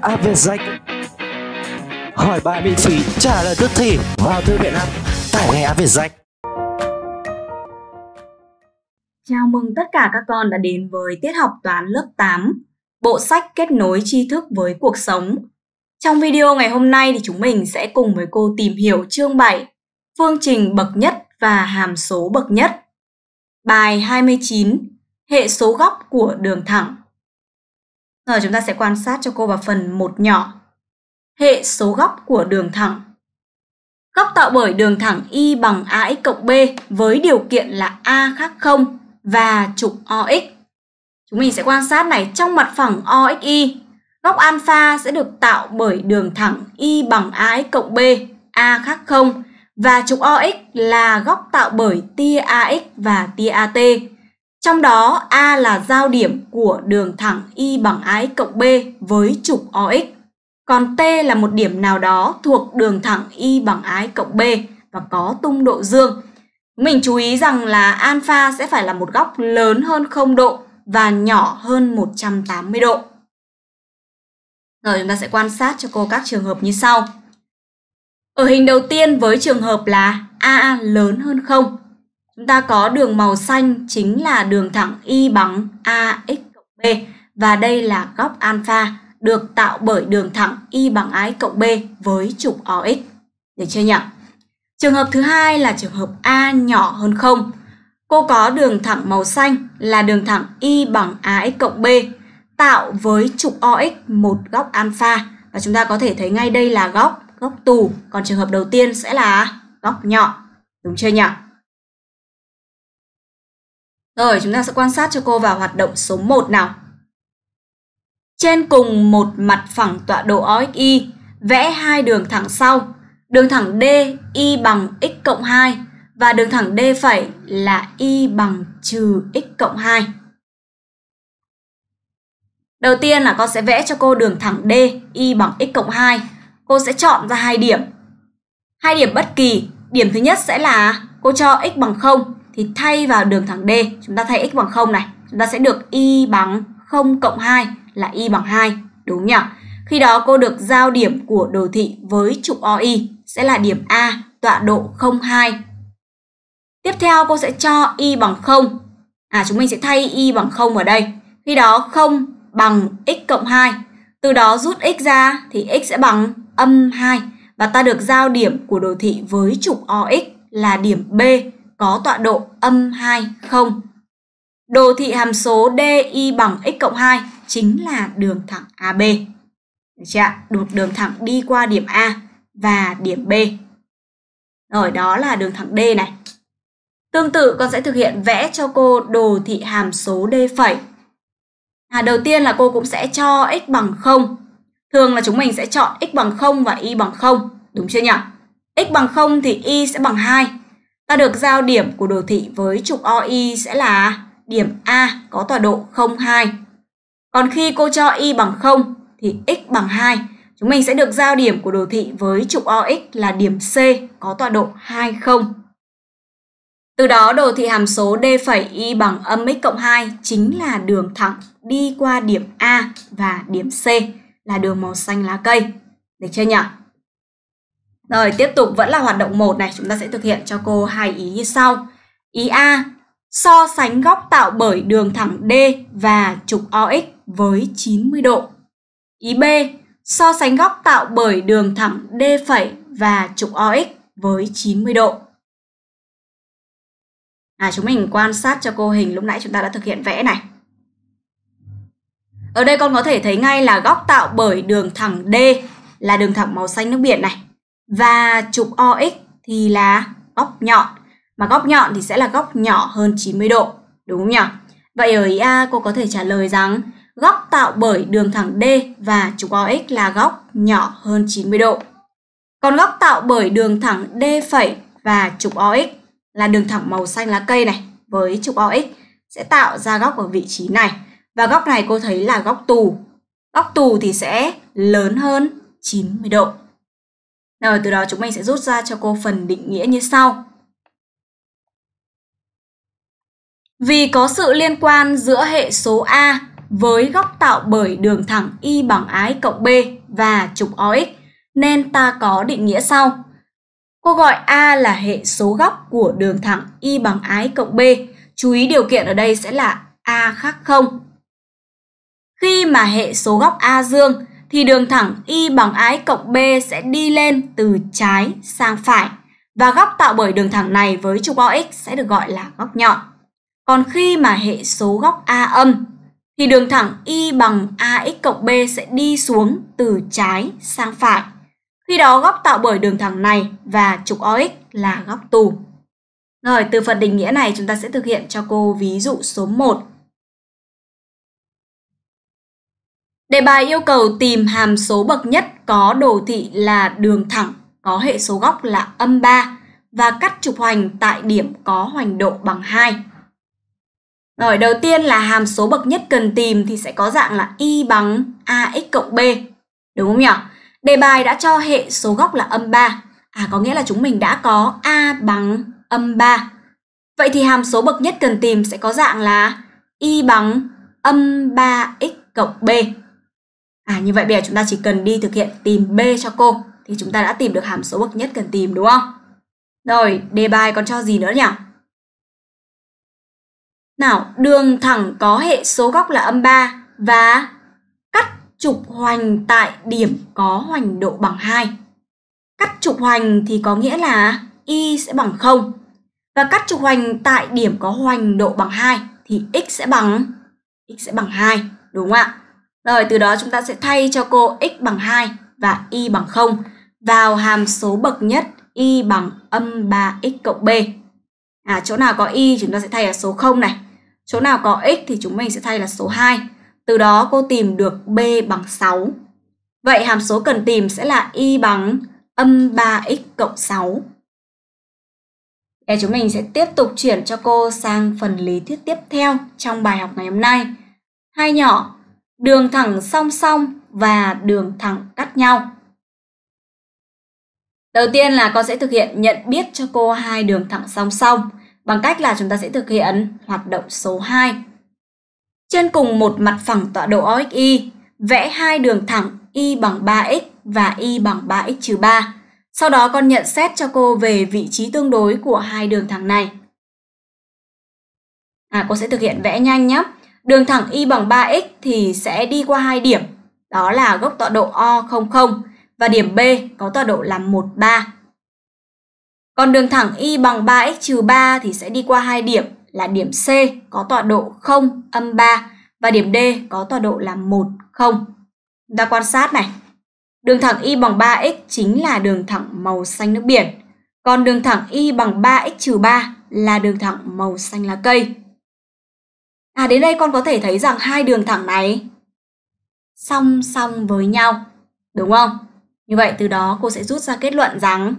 Áp về danh hỏi bài miễn phí trả lời tức thì vào thư viện app tải ngay Áp về danh Chào mừng tất cả các con đã đến với tiết học toán lớp 8, bộ sách kết nối tri thức với cuộc sống. Trong video ngày hôm nay thì chúng mình sẽ cùng với cô tìm hiểu chương 7, phương trình bậc nhất và hàm số bậc nhất. Bài 29, hệ số góc của đường thẳng. Giờ chúng ta sẽ quan sát cho cô vào phần một nhỏ. Hệ số góc của đường thẳng. Góc tạo bởi đường thẳng y bằng ax cộng b với điều kiện là a khác 0 và trục OX. Chúng mình sẽ quan sát này trong mặt phẳng OXY, góc alpha sẽ được tạo bởi đường thẳng y bằng ax cộng b, a khác 0 và trục OX là góc tạo bởi tia AX và tia AT. Trong đó A là giao điểm của đường thẳng Y bằng ái cộng B với trục OX. Còn T là một điểm nào đó thuộc đường thẳng Y bằng ái cộng B và có tung độ dương. Mình chú ý rằng là alpha sẽ phải là một góc lớn hơn 0 độ và nhỏ hơn 180 độ. Rồi chúng ta sẽ quan sát cho cô các trường hợp như sau. Ở hình đầu tiên với trường hợp là A lớn hơn 0 Chúng ta có đường màu xanh chính là đường thẳng y bằng ax cộng b và đây là góc alpha được tạo bởi đường thẳng y bằng ax cộng b với trục OX. Được chưa nhỉ? Trường hợp thứ hai là trường hợp A nhỏ hơn không Cô có đường thẳng màu xanh là đường thẳng y bằng ax cộng b tạo với trục OX một góc alpha và chúng ta có thể thấy ngay đây là góc góc tù, còn trường hợp đầu tiên sẽ là góc nhọn. Đúng chưa nhỉ? Rồi, chúng ta sẽ quan sát cho cô vào hoạt động số 1 nào. Trên cùng một mặt phẳng tọa độ OXY, vẽ hai đường thẳng sau. Đường thẳng D y bằng x cộng 2 và đường thẳng D phẩy là y bằng trừ x cộng 2. Đầu tiên là con sẽ vẽ cho cô đường thẳng D y bằng x cộng 2. Cô sẽ chọn ra hai điểm. Hai điểm bất kỳ, điểm thứ nhất sẽ là cô cho x bằng 0 thì thay vào đường thẳng D chúng ta thay x bằng 0 này chúng ta sẽ được y bằng 0 cộng 2 là y bằng 2 đúng nhỉ? Khi đó cô được giao điểm của đồ thị với trục OI sẽ là điểm A tọa độ 02. Tiếp theo cô sẽ cho y bằng 0. À chúng mình sẽ thay y bằng 0 ở đây. Khi đó 0 bằng x cộng 2. Từ đó rút x ra thì x sẽ bằng âm 2 và ta được giao điểm của đồ thị với trục OX là điểm B có tọa độ âm 2, 0. Đồ thị hàm số DI bằng x cộng 2 chính là đường thẳng AB. Được chưa Đột đường thẳng đi qua điểm A và điểm B. Rồi đó là đường thẳng D này. Tương tự con sẽ thực hiện vẽ cho cô đồ thị hàm số D phẩy. À, đầu tiên là cô cũng sẽ cho x bằng 0. Thường là chúng mình sẽ chọn x bằng 0 và y bằng 0, đúng chưa nhỉ? x bằng 0 thì y sẽ bằng 2 Ta được giao điểm của đồ thị với trục OI sẽ là điểm A có tọa độ 0, 2. Còn khi cô cho Y bằng 0 thì X bằng 2. Chúng mình sẽ được giao điểm của đồ thị với trục OX là điểm C có tọa độ 2, 0. Từ đó đồ thị hàm số D' Y bằng âm x cộng 2 chính là đường thẳng đi qua điểm A và điểm C là đường màu xanh lá cây. Được chưa nhỉ? Rồi tiếp tục vẫn là hoạt động 1 này, chúng ta sẽ thực hiện cho cô hai ý như sau. Ý A, so sánh góc tạo bởi đường thẳng D và trục OX với 90 độ. Ý B, so sánh góc tạo bởi đường thẳng D' và trục OX với 90 độ. À, chúng mình quan sát cho cô hình lúc nãy chúng ta đã thực hiện vẽ này. Ở đây con có thể thấy ngay là góc tạo bởi đường thẳng D là đường thẳng màu xanh nước biển này. Và trục OX thì là góc nhọn. Mà góc nhọn thì sẽ là góc nhỏ hơn 90 độ, đúng không nhỉ? Vậy ở ý A cô có thể trả lời rằng góc tạo bởi đường thẳng D và trục OX là góc nhỏ hơn 90 độ. Còn góc tạo bởi đường thẳng D phẩy và trục OX là đường thẳng màu xanh lá cây này với trục OX sẽ tạo ra góc ở vị trí này. Và góc này cô thấy là góc tù. Góc tù thì sẽ lớn hơn 90 độ. Rồi từ đó chúng mình sẽ rút ra cho cô phần định nghĩa như sau. Vì có sự liên quan giữa hệ số A với góc tạo bởi đường thẳng Y bằng ái cộng B và trục OX nên ta có định nghĩa sau. Cô gọi A là hệ số góc của đường thẳng Y bằng ái cộng B. Chú ý điều kiện ở đây sẽ là A khác không. Khi mà hệ số góc A dương thì đường thẳng y bằng ái cộng b sẽ đi lên từ trái sang phải và góc tạo bởi đường thẳng này với trục OX sẽ được gọi là góc nhọn. Còn khi mà hệ số góc a âm thì đường thẳng y bằng ax cộng b sẽ đi xuống từ trái sang phải. Khi đó góc tạo bởi đường thẳng này và trục OX là góc tù. Rồi từ phần định nghĩa này chúng ta sẽ thực hiện cho cô ví dụ số 1 Đề bài yêu cầu tìm hàm số bậc nhất có đồ thị là đường thẳng, có hệ số góc là âm 3 và cắt trục hoành tại điểm có hoành độ bằng 2. Rồi, đầu tiên là hàm số bậc nhất cần tìm thì sẽ có dạng là y bằng ax cộng b. Đúng không nhỉ? Đề bài đã cho hệ số góc là âm 3. À, có nghĩa là chúng mình đã có a bằng âm 3. Vậy thì hàm số bậc nhất cần tìm sẽ có dạng là y bằng âm 3x cộng b. À như vậy bây giờ chúng ta chỉ cần đi thực hiện tìm B cho cô thì chúng ta đã tìm được hàm số bậc nhất cần tìm đúng không? Rồi, đề bài còn cho gì nữa nhỉ? Nào, đường thẳng có hệ số góc là âm 3 và cắt trục hoành tại điểm có hoành độ bằng 2. Cắt trục hoành thì có nghĩa là y sẽ bằng 0 và cắt trục hoành tại điểm có hoành độ bằng 2 thì x sẽ bằng x sẽ bằng 2 đúng không ạ? Rồi từ đó chúng ta sẽ thay cho cô x bằng 2 và y bằng 0 vào hàm số bậc nhất y bằng âm 3x cộng b. À, chỗ nào có y chúng ta sẽ thay là số 0 này. Chỗ nào có x thì chúng mình sẽ thay là số 2. Từ đó cô tìm được b bằng 6. Vậy hàm số cần tìm sẽ là y bằng âm 3x cộng 6. Để chúng mình sẽ tiếp tục chuyển cho cô sang phần lý thuyết tiếp theo trong bài học ngày hôm nay. Hai nhỏ, đường thẳng song song và đường thẳng cắt nhau. Đầu tiên là con sẽ thực hiện nhận biết cho cô hai đường thẳng song song bằng cách là chúng ta sẽ thực hiện hoạt động số 2. Trên cùng một mặt phẳng tọa độ OXY, vẽ hai đường thẳng y bằng 3x và y bằng 3x trừ 3. Sau đó con nhận xét cho cô về vị trí tương đối của hai đường thẳng này. À, cô sẽ thực hiện vẽ nhanh nhé đường thẳng y bằng 3x thì sẽ đi qua hai điểm, đó là gốc tọa độ O00 và điểm B có tọa độ là 13. Còn đường thẳng y bằng 3x trừ 3 thì sẽ đi qua hai điểm là điểm C có tọa độ 0 âm 3 và điểm D có tọa độ là 1 0. Chúng ta quan sát này. Đường thẳng y bằng 3x chính là đường thẳng màu xanh nước biển. Còn đường thẳng y bằng 3x trừ 3 là đường thẳng màu xanh lá cây. À đến đây con có thể thấy rằng hai đường thẳng này song song với nhau, đúng không? Như vậy từ đó cô sẽ rút ra kết luận rằng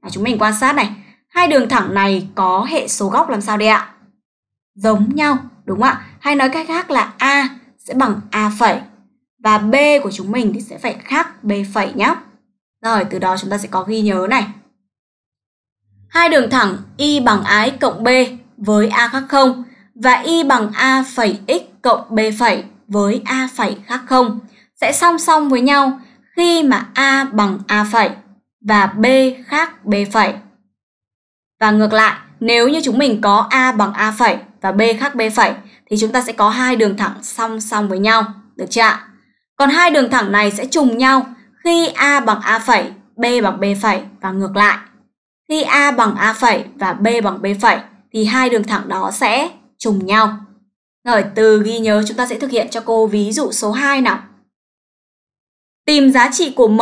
à, chúng mình quan sát này, hai đường thẳng này có hệ số góc làm sao đây ạ? Giống nhau, đúng không ạ? Hay nói cách khác là A sẽ bằng A phẩy và B của chúng mình thì sẽ phải khác B phẩy nhé. Rồi từ đó chúng ta sẽ có ghi nhớ này. Hai đường thẳng Y bằng AX cộng B với A khác 0 và y bằng a phẩy x cộng b phẩy với a phẩy khác không sẽ song song với nhau khi mà a bằng a phẩy và b khác b phẩy. Và ngược lại, nếu như chúng mình có a bằng a phẩy và b khác b phẩy thì chúng ta sẽ có hai đường thẳng song song với nhau, được chưa ạ? Còn hai đường thẳng này sẽ trùng nhau khi a bằng a phẩy, b bằng b phẩy và ngược lại. Khi a bằng a phẩy và b bằng b phẩy thì hai đường thẳng đó sẽ trùng nhau. Rồi từ ghi nhớ chúng ta sẽ thực hiện cho cô ví dụ số 2 nào. Tìm giá trị của m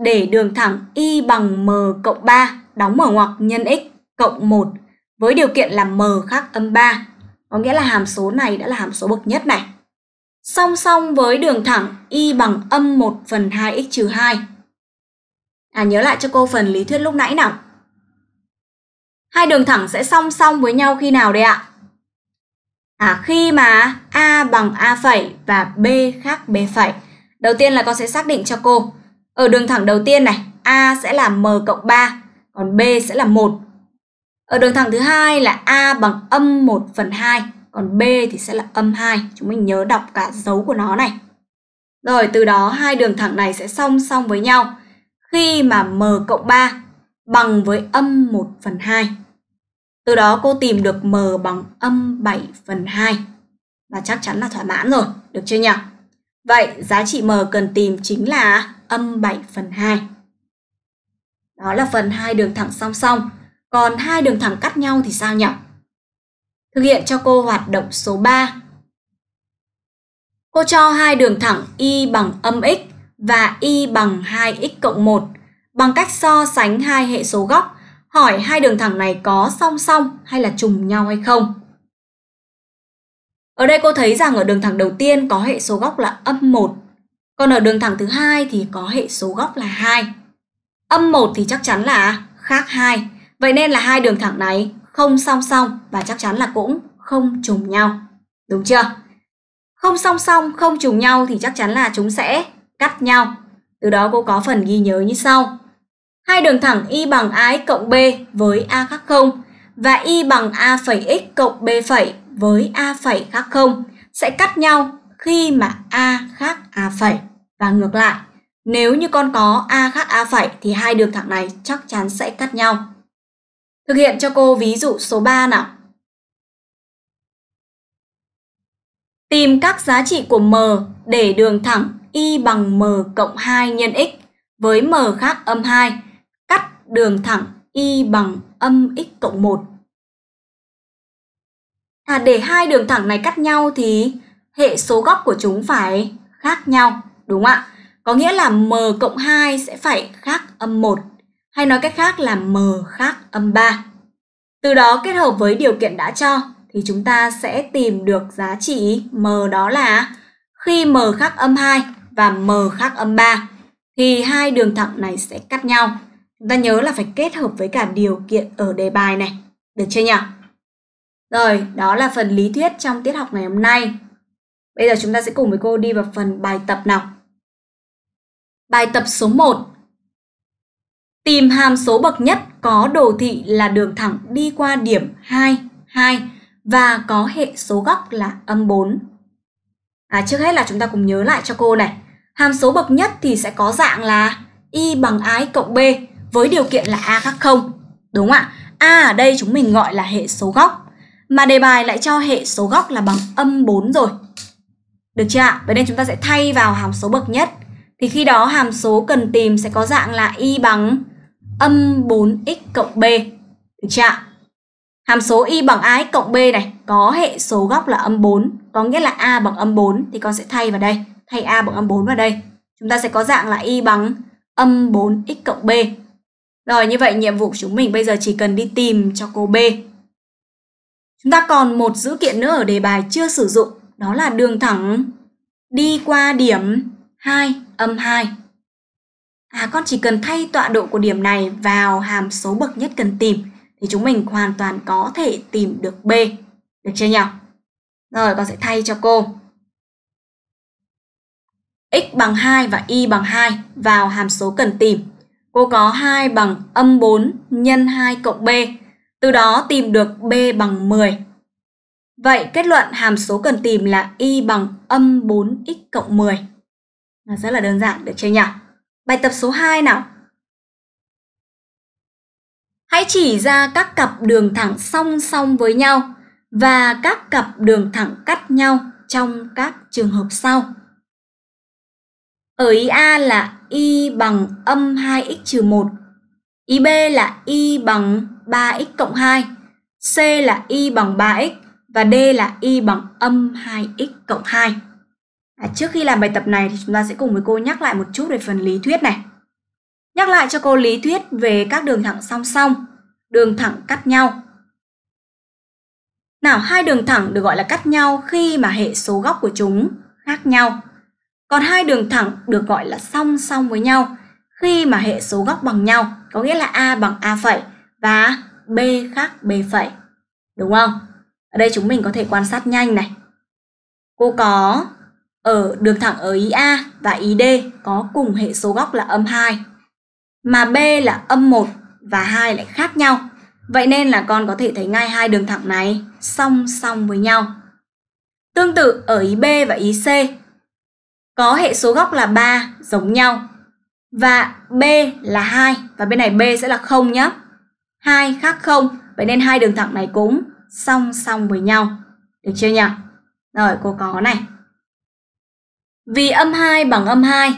để đường thẳng y bằng m cộng 3 đóng mở ngoặc nhân x cộng 1 với điều kiện là m khác âm 3. Có nghĩa là hàm số này đã là hàm số bậc nhất này. Song song với đường thẳng y bằng âm 1 phần 2x trừ 2. À nhớ lại cho cô phần lý thuyết lúc nãy nào. Hai đường thẳng sẽ song song với nhau khi nào đây ạ? à, khi mà A bằng A phẩy và B khác B phẩy. Đầu tiên là con sẽ xác định cho cô. Ở đường thẳng đầu tiên này, A sẽ là M cộng 3, còn B sẽ là 1. Ở đường thẳng thứ hai là A bằng âm 1 phần 2, còn B thì sẽ là âm 2. Chúng mình nhớ đọc cả dấu của nó này. Rồi từ đó hai đường thẳng này sẽ song song với nhau khi mà M cộng 3 bằng với âm 1 phần 2. Từ đó cô tìm được m bằng âm 7 phần 2 và chắc chắn là thỏa mãn rồi, được chưa nhỉ? Vậy giá trị m cần tìm chính là âm 7 phần 2. Đó là phần hai đường thẳng song song, còn hai đường thẳng cắt nhau thì sao nhỉ? Thực hiện cho cô hoạt động số 3. Cô cho hai đường thẳng y bằng âm x và y bằng 2x cộng 1 bằng cách so sánh hai hệ số góc hỏi hai đường thẳng này có song song hay là trùng nhau hay không. Ở đây cô thấy rằng ở đường thẳng đầu tiên có hệ số góc là âm 1, còn ở đường thẳng thứ hai thì có hệ số góc là 2. Âm 1 thì chắc chắn là khác 2, vậy nên là hai đường thẳng này không song song và chắc chắn là cũng không trùng nhau. Đúng chưa? Không song song, không trùng nhau thì chắc chắn là chúng sẽ cắt nhau. Từ đó cô có phần ghi nhớ như sau hai đường thẳng y bằng AX cộng B với A khác không và y bằng A phẩy x cộng B phẩy với A phẩy khác không sẽ cắt nhau khi mà A khác A phẩy và ngược lại. Nếu như con có A khác A phẩy thì hai đường thẳng này chắc chắn sẽ cắt nhau. Thực hiện cho cô ví dụ số 3 nào. Tìm các giá trị của m để đường thẳng y bằng m cộng 2 nhân x với m khác âm 2 đường thẳng y bằng âm x cộng 1. À, để hai đường thẳng này cắt nhau thì hệ số góc của chúng phải khác nhau, đúng không ạ? Có nghĩa là m cộng 2 sẽ phải khác âm 1, hay nói cách khác là m khác âm 3. Từ đó kết hợp với điều kiện đã cho thì chúng ta sẽ tìm được giá trị m đó là khi m khác âm 2 và m khác âm 3 thì hai đường thẳng này sẽ cắt nhau ta nhớ là phải kết hợp với cả điều kiện ở đề bài này. Được chưa nhỉ? Rồi, đó là phần lý thuyết trong tiết học ngày hôm nay. Bây giờ chúng ta sẽ cùng với cô đi vào phần bài tập nào. Bài tập số 1. Tìm hàm số bậc nhất có đồ thị là đường thẳng đi qua điểm 2, 2 và có hệ số góc là âm 4. À, trước hết là chúng ta cùng nhớ lại cho cô này. Hàm số bậc nhất thì sẽ có dạng là y bằng a cộng b với điều kiện là a khác không Đúng ạ, a ở đây chúng mình gọi là hệ số góc mà đề bài lại cho hệ số góc là bằng âm 4 rồi. Được chưa ạ? Vậy nên chúng ta sẽ thay vào hàm số bậc nhất. Thì khi đó hàm số cần tìm sẽ có dạng là y bằng âm 4x cộng b. Được chưa ạ? Hàm số y bằng ax cộng b này có hệ số góc là âm 4, có nghĩa là a bằng âm 4 thì con sẽ thay vào đây, thay a bằng âm 4 vào đây. Chúng ta sẽ có dạng là y bằng âm 4x cộng b. Rồi như vậy nhiệm vụ chúng mình bây giờ chỉ cần đi tìm cho cô B. Chúng ta còn một dữ kiện nữa ở đề bài chưa sử dụng, đó là đường thẳng đi qua điểm 2 âm 2. À con chỉ cần thay tọa độ của điểm này vào hàm số bậc nhất cần tìm thì chúng mình hoàn toàn có thể tìm được B. Được chưa nhỉ? Rồi con sẽ thay cho cô. x bằng 2 và y bằng 2 vào hàm số cần tìm. Cô có 2 bằng âm 4 nhân 2 cộng b, từ đó tìm được b bằng 10. Vậy kết luận hàm số cần tìm là y bằng âm 4x cộng 10. Là rất là đơn giản được chưa nhỉ? Bài tập số 2 nào. Hãy chỉ ra các cặp đường thẳng song song với nhau và các cặp đường thẳng cắt nhau trong các trường hợp sau. Ở ý A là y bằng âm 2x trừ 1. Ý B là y bằng 3x cộng 2. C là y bằng 3x và D là y bằng âm 2x cộng 2. À, trước khi làm bài tập này thì chúng ta sẽ cùng với cô nhắc lại một chút về phần lý thuyết này. Nhắc lại cho cô lý thuyết về các đường thẳng song song, đường thẳng cắt nhau. Nào, hai đường thẳng được gọi là cắt nhau khi mà hệ số góc của chúng khác nhau. Còn hai đường thẳng được gọi là song song với nhau khi mà hệ số góc bằng nhau, có nghĩa là a bằng a phẩy và b khác b phẩy. Đúng không? Ở đây chúng mình có thể quan sát nhanh này. Cô có ở đường thẳng ở ý A và ý D có cùng hệ số góc là âm 2. Mà B là âm 1 và hai lại khác nhau. Vậy nên là con có thể thấy ngay hai đường thẳng này song song với nhau. Tương tự ở ý B và ý C có hệ số góc là 3 giống nhau. Và B là 2 và bên này B sẽ là 0 nhé. 2 khác 0, vậy nên hai đường thẳng này cũng song song với nhau. Được chưa nhỉ? Rồi cô có này. Vì âm 2 bằng âm 2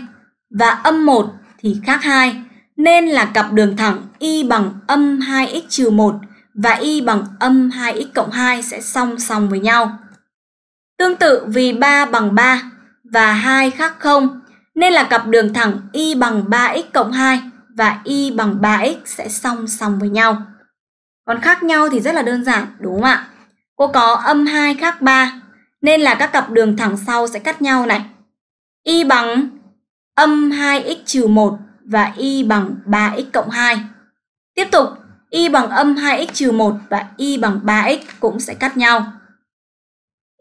và âm 1 thì khác 2 nên là cặp đường thẳng y bằng âm 2x trừ 1 và y bằng âm 2x cộng 2 sẽ song song với nhau. Tương tự vì 3 bằng 3 và 2 khác không nên là cặp đường thẳng y bằng 3x cộng 2 và y bằng 3x sẽ song song với nhau. Còn khác nhau thì rất là đơn giản, đúng không ạ? Cô có âm 2 khác 3, nên là các cặp đường thẳng sau sẽ cắt nhau này. Y bằng âm 2x trừ 1 và y bằng 3x cộng 2. Tiếp tục, y bằng âm 2x trừ 1 và y bằng 3x cũng sẽ cắt nhau.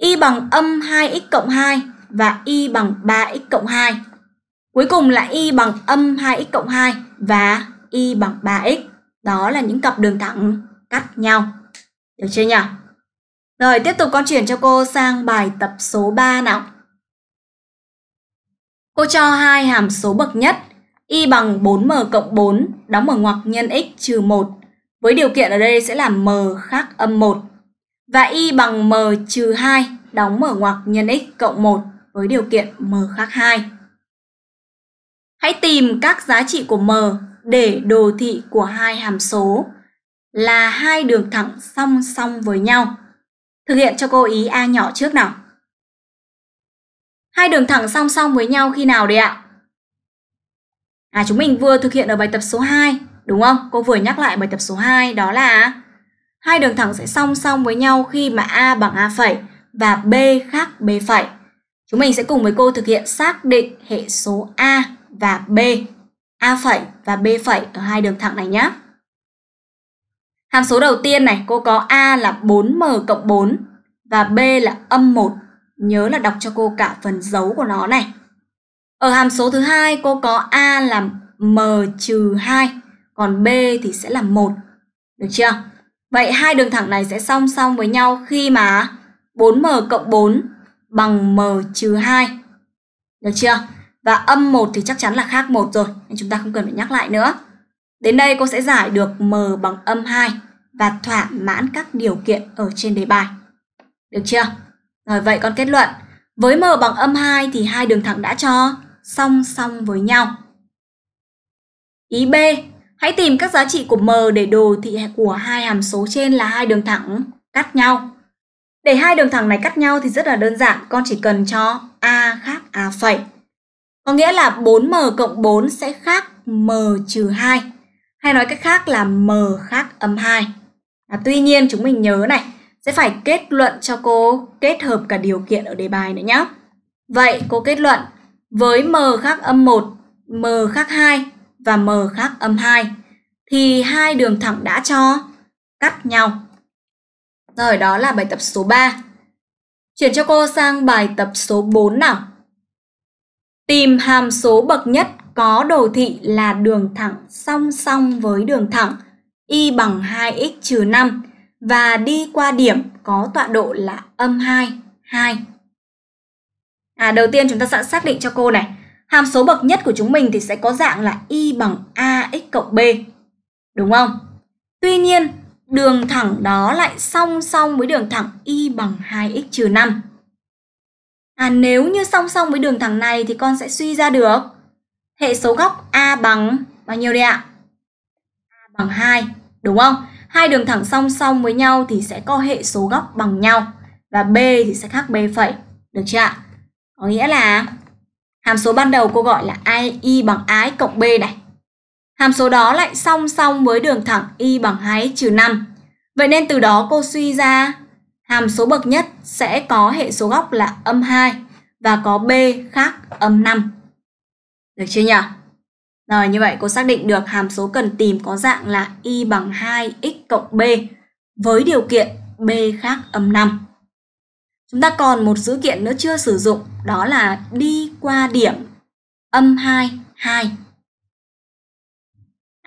y bằng âm 2x cộng 2 và y bằng 3x cộng 2. Cuối cùng là y bằng âm 2x cộng 2 và y bằng 3x. Đó là những cặp đường thẳng cắt nhau. Được chưa nhỉ? Rồi tiếp tục con chuyển cho cô sang bài tập số 3 nào. Cô cho hai hàm số bậc nhất y bằng 4m cộng 4 đóng mở ngoặc nhân x trừ 1 với điều kiện ở đây sẽ là m khác âm 1 và y bằng m trừ 2 đóng mở ngoặc nhân x cộng 1 với điều kiện m khác 2. Hãy tìm các giá trị của m để đồ thị của hai hàm số là hai đường thẳng song song với nhau. Thực hiện cho cô ý A nhỏ trước nào. Hai đường thẳng song song với nhau khi nào đấy ạ? À chúng mình vừa thực hiện ở bài tập số 2, đúng không? Cô vừa nhắc lại bài tập số 2 đó là hai đường thẳng sẽ song song với nhau khi mà A bằng A phẩy và B khác B phẩy. Chúng mình sẽ cùng với cô thực hiện xác định hệ số A và B, A phẩy và B phẩy ở hai đường thẳng này nhé. Hàm số đầu tiên này, cô có A là 4m cộng 4 và B là âm 1. Nhớ là đọc cho cô cả phần dấu của nó này. Ở hàm số thứ hai cô có A là m trừ 2, còn B thì sẽ là 1. Được chưa? Vậy hai đường thẳng này sẽ song song với nhau khi mà 4m cộng 4 bằng m trừ 2. Được chưa? Và âm 1 thì chắc chắn là khác một rồi, nên chúng ta không cần phải nhắc lại nữa. Đến đây cô sẽ giải được m bằng âm 2 và thỏa mãn các điều kiện ở trên đề bài. Được chưa? Rồi vậy con kết luận, với m bằng âm 2 thì hai đường thẳng đã cho song song với nhau. Ý B, hãy tìm các giá trị của m để đồ thị của hai hàm số trên là hai đường thẳng cắt nhau. Để hai đường thẳng này cắt nhau thì rất là đơn giản, con chỉ cần cho A khác A phẩy. Có nghĩa là 4M cộng 4 sẽ khác M trừ 2. Hay nói cách khác là M khác âm 2. À, tuy nhiên chúng mình nhớ này, sẽ phải kết luận cho cô kết hợp cả điều kiện ở đề bài nữa nhé. Vậy cô kết luận với M khác âm 1, M khác 2 và M khác âm 2 thì hai đường thẳng đã cho cắt nhau rồi đó là bài tập số 3. Chuyển cho cô sang bài tập số 4 nào. Tìm hàm số bậc nhất có đồ thị là đường thẳng song song với đường thẳng y bằng 2x trừ 5 và đi qua điểm có tọa độ là âm 2, 2. À, đầu tiên chúng ta sẽ xác định cho cô này. Hàm số bậc nhất của chúng mình thì sẽ có dạng là y bằng ax cộng b. Đúng không? Tuy nhiên, đường thẳng đó lại song song với đường thẳng y bằng 2x trừ 5. À, nếu như song song với đường thẳng này thì con sẽ suy ra được hệ số góc A bằng bao nhiêu đây ạ? A bằng 2, đúng không? Hai đường thẳng song song với nhau thì sẽ có hệ số góc bằng nhau và B thì sẽ khác B phẩy, được chưa ạ? Có nghĩa là hàm số ban đầu cô gọi là i y bằng AX cộng B này Hàm số đó lại song song với đường thẳng y bằng 2x trừ 5. Vậy nên từ đó cô suy ra hàm số bậc nhất sẽ có hệ số góc là âm 2 và có b khác âm 5. Được chưa nhỉ? Rồi như vậy cô xác định được hàm số cần tìm có dạng là y bằng 2x cộng b với điều kiện b khác âm 5. Chúng ta còn một dữ kiện nữa chưa sử dụng đó là đi qua điểm âm 2, 2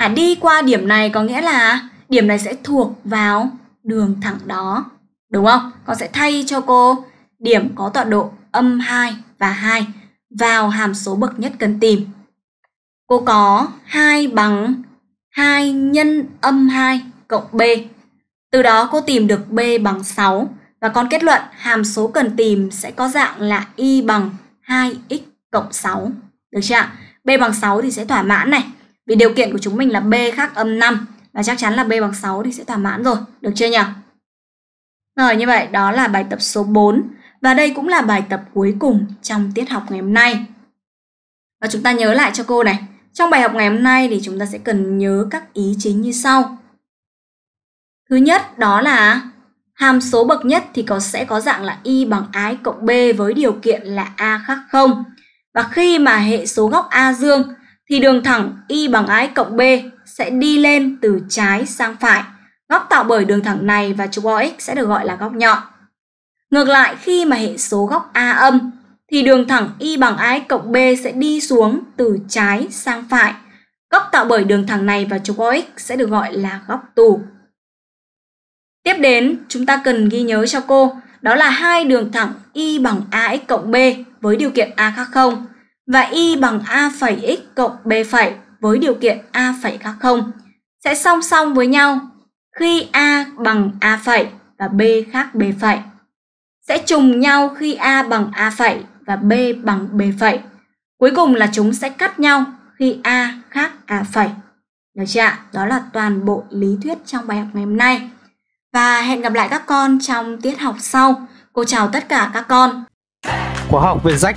à, đi qua điểm này có nghĩa là điểm này sẽ thuộc vào đường thẳng đó đúng không con sẽ thay cho cô điểm có tọa độ âm 2 và 2 vào hàm số bậc nhất cần tìm cô có 2 bằng 2 nhân âm 2 cộng b từ đó cô tìm được b bằng 6 và con kết luận hàm số cần tìm sẽ có dạng là y bằng 2x cộng 6. Được chưa ạ? B bằng 6 thì sẽ thỏa mãn này. Vì điều kiện của chúng mình là B khác âm 5 và chắc chắn là B bằng 6 thì sẽ thỏa mãn rồi, được chưa nhỉ? Rồi như vậy đó là bài tập số 4 và đây cũng là bài tập cuối cùng trong tiết học ngày hôm nay. Và chúng ta nhớ lại cho cô này, trong bài học ngày hôm nay thì chúng ta sẽ cần nhớ các ý chính như sau. Thứ nhất đó là hàm số bậc nhất thì có sẽ có dạng là y bằng i cộng b với điều kiện là a khác 0. Và khi mà hệ số góc a dương thì đường thẳng y bằng ái cộng b sẽ đi lên từ trái sang phải. Góc tạo bởi đường thẳng này và trục OX sẽ được gọi là góc nhọn. Ngược lại khi mà hệ số góc A âm thì đường thẳng y bằng ái cộng b sẽ đi xuống từ trái sang phải. Góc tạo bởi đường thẳng này và trục OX sẽ được gọi là góc tù. Tiếp đến, chúng ta cần ghi nhớ cho cô, đó là hai đường thẳng y bằng ax cộng b với điều kiện a khác 0 và y bằng a phẩy x cộng b phẩy với điều kiện a phẩy khác không sẽ song song với nhau khi a bằng a phẩy và b khác b phẩy sẽ trùng nhau khi a bằng a phẩy và b bằng b phẩy cuối cùng là chúng sẽ cắt nhau khi a khác a phẩy được chưa ạ đó là toàn bộ lý thuyết trong bài học ngày hôm nay và hẹn gặp lại các con trong tiết học sau cô chào tất cả các con khóa học viên rách